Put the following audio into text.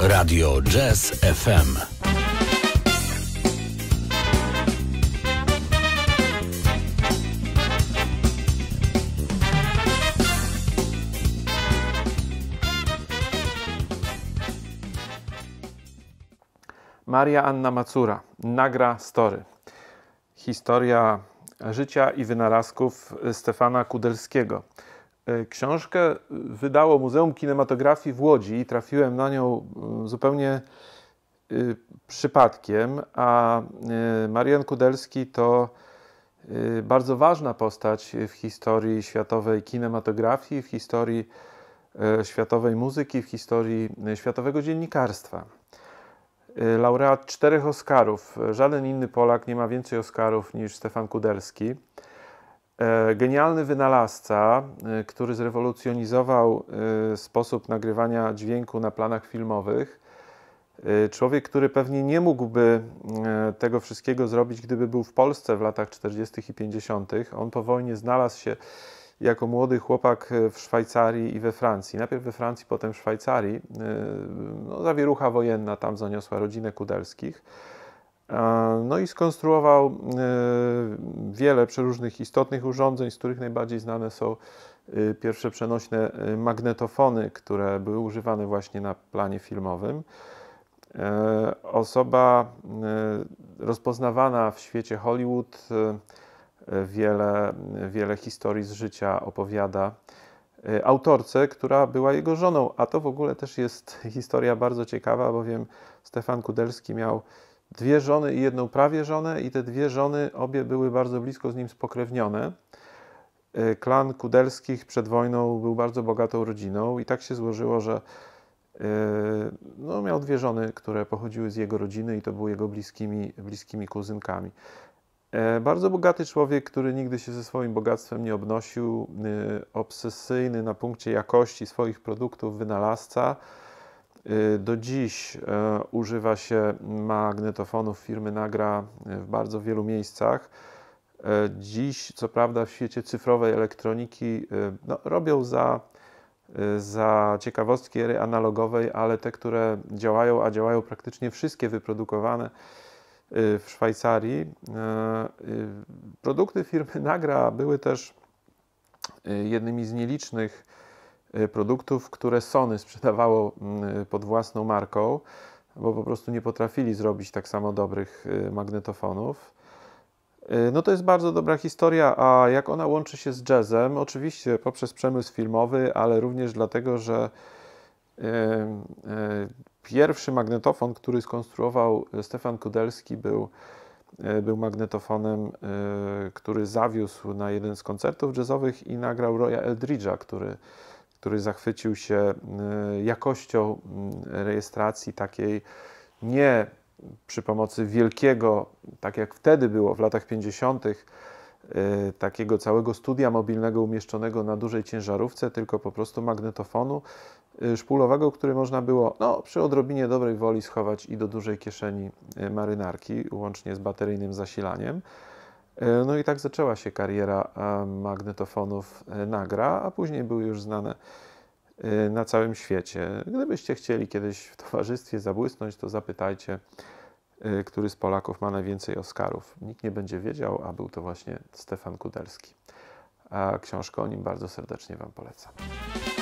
Radio Jazz FM. Maria Anna Macura nagra story. Historia życia i wynalazków Stefana Kudelskiego. E, książkę wydało Muzeum Kinematografii w Łodzi i trafiłem na nią e, zupełnie e, przypadkiem, a Marian Kudelski to bardzo ważna postać w historii światowej kinematografii, w historii światowej muzyki, w historii światowego dziennikarstwa. Laureat czterech Oscarów. Żaden inny Polak nie ma więcej Oscarów niż Stefan Kudelski. E, genialny wynalazca, e, który zrewolucjonizował e, sposób nagrywania dźwięku na planach filmowych. Człowiek, który pewnie nie mógłby tego wszystkiego zrobić, gdyby był w Polsce w latach 40. i 50. On po wojnie znalazł się jako młody chłopak w Szwajcarii i we Francji. Najpierw we Francji, potem w Szwajcarii. No, zawierucha wojenna tam zaniosła rodzinę Kudelskich. No i skonstruował e, wiele przeróżnych istotnych urządzeń, z których najbardziej znane są e, pierwsze przenośne e, magnetofony, które były używane właśnie na planie filmowym. Osoba rozpoznawana w świecie Hollywood wiele, wiele historii z życia opowiada autorce, która była jego żoną, a to w ogóle też jest historia bardzo ciekawa, bowiem Stefan Kudelski miał dwie żony i jedną prawie żonę i te dwie żony obie były bardzo blisko z nim spokrewnione. E, klan Kudelskich przed wojną był bardzo bogatą rodziną i tak się złożyło, że e, no, miał dwie żony, które pochodziły z jego rodziny i to były jego bliskimi, bliskimi kuzynkami. E, bardzo bogaty człowiek, który nigdy się ze swoim bogactwem nie obnosił, obsesyjny na punkcie jakości swoich produktów, wynalazca, Y, do dziś y, używa się magnetofonów firmy Nagra y, w bardzo wielu miejscach. Dziś, co prawda, w świecie cyfrowej elektroniki no, robią za, za ciekawostki ery analogowej, ale te, które działają, a działają praktycznie wszystkie wyprodukowane w Szwajcarii. Produkty firmy Nagra były też jednymi z nielicznych Y, produktów, które Sony sprzedawało mm, y, pod własną marką, bo po prostu nie potrafili zrobić tak samo dobrych y, magnetofonów. No to jest bardzo dobra historia, a jak ona łączy się z jazzem? Oczywiście poprzez przemysł filmowy, ale również dlatego, że pierwszy magnetofon, który skonstruował Stefan Kudelski, był, był magnetofonem, który zawiózł na jeden z koncertów jazzowych i nagrał Roya Eldridge'a, który który zachwycił się y, jakością y, rejestracji takiej nie przy pomocy wielkiego, tak jak wtedy było w latach 50., y, takiego całego studia mobilnego umieszczonego na dużej ciężarówce, tylko po prostu magnetofonu szpulowego, który można było no, przy odrobinie dobrej woli schować i do dużej kieszeni marynarki, łącznie z bateryjnym zasilaniem. E, no i tak zaczęła się kariera e, magnetofonów e, Nagra, a później były już znane na całym świecie. Gdybyście chcieli kiedyś w towarzystwie zabłysnąć, to zapytajcie, który z Polaków ma najwięcej Oscarów. Nikt nie będzie wiedział, a był to właśnie Stefan Kudelski. A książkę o nim bardzo serdecznie Wam polecam.